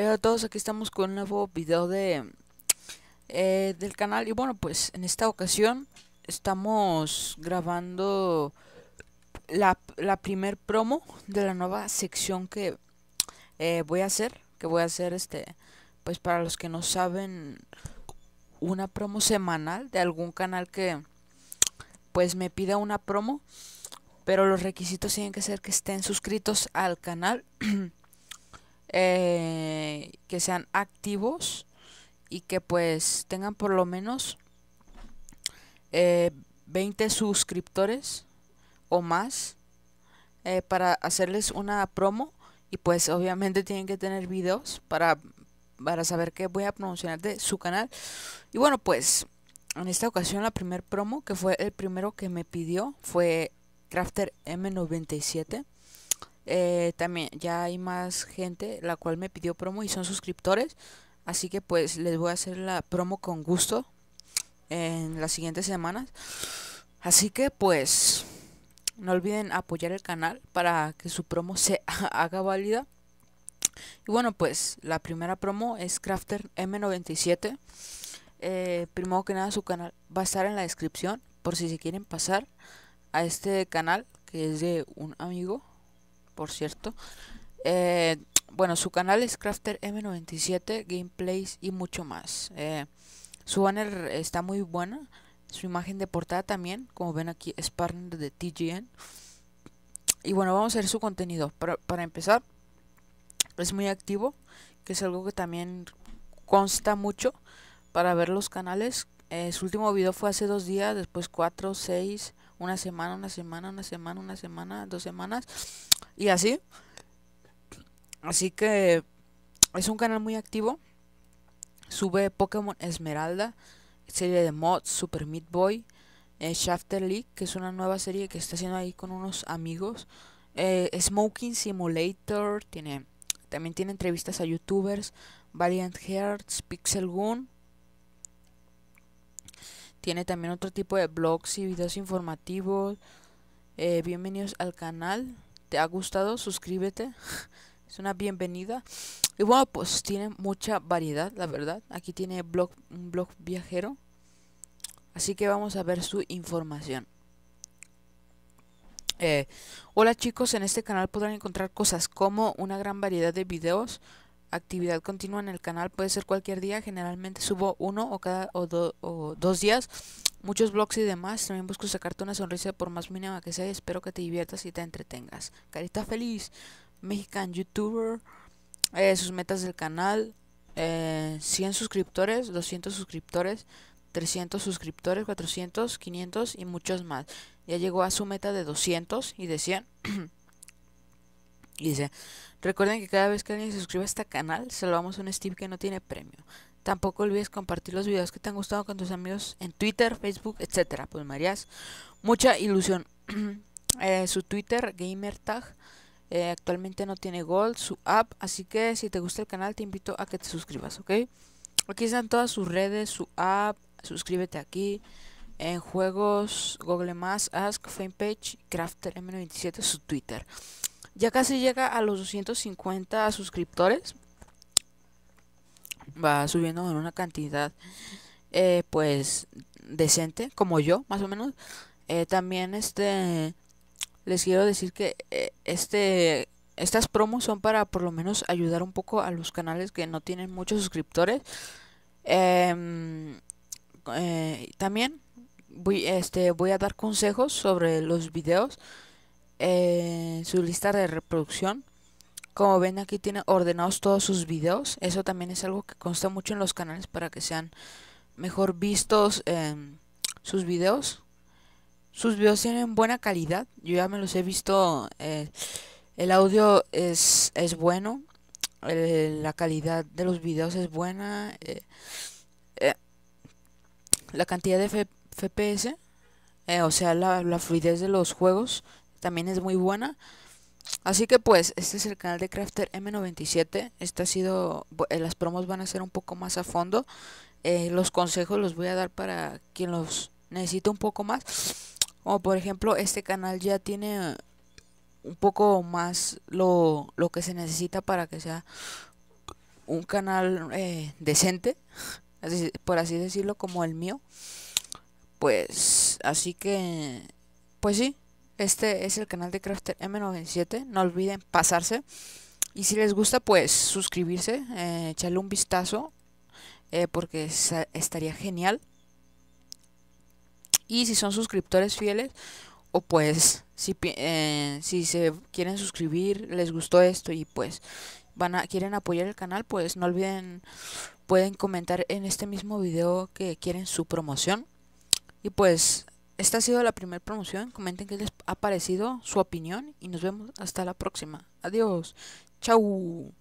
Hola eh, a todos, aquí estamos con un nuevo video de eh, del canal y bueno pues en esta ocasión estamos grabando la, primer promo de la nueva sección que eh, voy a hacer, que voy a hacer este pues para los que no saben una promo semanal de algún canal que pues me pida una promo pero los requisitos tienen que ser que estén suscritos al canal Eh, que sean activos y que pues tengan por lo menos 20 eh, suscriptores o más eh, para hacerles una promo y pues obviamente tienen que tener videos para, para saber qué voy a promocionar de su canal y bueno pues en esta ocasión la primer promo que fue el primero que me pidió fue Crafter M97 eh, también ya hay más gente la cual me pidió promo y son suscriptores. Así que pues les voy a hacer la promo con gusto en las siguientes semanas. Así que pues no olviden apoyar el canal para que su promo se haga válida. Y bueno, pues la primera promo es Crafter M97. Eh, primero que nada su canal va a estar en la descripción por si se quieren pasar a este canal que es de un amigo por cierto. Eh, bueno, su canal es Crafter M97, gameplays y mucho más. Eh, su banner está muy buena, su imagen de portada también, como ven aquí es partner de TGN. Y bueno, vamos a ver su contenido. Para, para empezar, es muy activo, que es algo que también consta mucho para ver los canales. Eh, su último video fue hace dos días, después cuatro, seis, una semana, una semana, una semana, una semana, dos semanas y así. Así que es un canal muy activo. Sube Pokémon Esmeralda, serie de mods, Super Meat Boy, eh, Shafter League, que es una nueva serie que está haciendo ahí con unos amigos. Eh, Smoking Simulator, tiene, también tiene entrevistas a youtubers, Variant Hearts, Pixel Goon. Tiene también otro tipo de blogs y videos informativos. Eh, bienvenidos al canal te ha gustado, suscríbete. Es una bienvenida. Y bueno, pues tiene mucha variedad, la verdad. Aquí tiene blog, un blog viajero. Así que vamos a ver su información. Eh, hola chicos, en este canal podrán encontrar cosas como una gran variedad de videos, actividad continua en el canal, puede ser cualquier día, generalmente subo uno o cada o, o dos días muchos blogs y demás. También busco sacarte una sonrisa por más mínima que sea. Espero que te diviertas y te entretengas. Carita feliz, Mexican YouTuber, eh, sus metas del canal, 100 eh, suscriptores, 200 suscriptores, 300 suscriptores, 400, 500 y muchos más. Ya llegó a su meta de 200 y de 100. y dice, recuerden que cada vez que alguien se suscribe a este canal, a un Steve que no tiene premio. Tampoco olvides compartir los videos que te han gustado con tus amigos en Twitter, Facebook, etcétera. Pues Marías, mucha ilusión. Eh, su Twitter, GamerTag, eh, actualmente no tiene Gold, su app. Así que si te gusta el canal, te invito a que te suscribas, ¿ok? Aquí están todas sus redes, su app. Suscríbete aquí. En juegos, Google Más, Ask, Fanpage, Crafter M97, su Twitter. Ya casi llega a los 250 suscriptores va subiendo en una cantidad eh, pues decente, como yo, más o menos. Eh, también este les quiero decir que eh, este estas promos son para por lo menos ayudar un poco a los canales que no tienen muchos suscriptores. Em, también voy, este, voy a dar consejos sobre los videos, su lista de reproducción como ven aquí tiene ordenados todos sus videos. Eso también es algo que consta mucho en los canales para que sean mejor vistos em, sus videos. Sus videos tienen buena calidad. Yo ya me los he visto. Eh, el audio es, es bueno. Eh, la calidad de los videos es buena. Eh, la cantidad de FPS. o sea, la fluidez de los juegos también es muy buena. Así que pues, este es el canal de Crafter M97. Este ha sido, eh, las promos van a ser un poco más a fondo. Eh, los consejos los voy a dar para quien los necesita un poco más. Como por ejemplo, este canal ya tiene un poco más lo, que se necesita para que sea un canal eh, decente, así, por así decirlo, como el mío. Pues, así que, pues sí, este es el canal de Crafter M97. No olviden pasarse. Y si les gusta, pues suscribirse, eh, echarle un vistazo, eh, porque estaría genial. Y si son suscriptores fieles, o pues si, eh, si se quieren suscribir, les gustó esto y pues van a, quieren apoyar el canal, pues no olviden, pueden comentar en este mismo video que quieren su promoción. Y pues esta ha sido la primera promoción. Comenten qué les ha parecido, su opinión. Y nos vemos hasta la próxima. Adiós. Chau.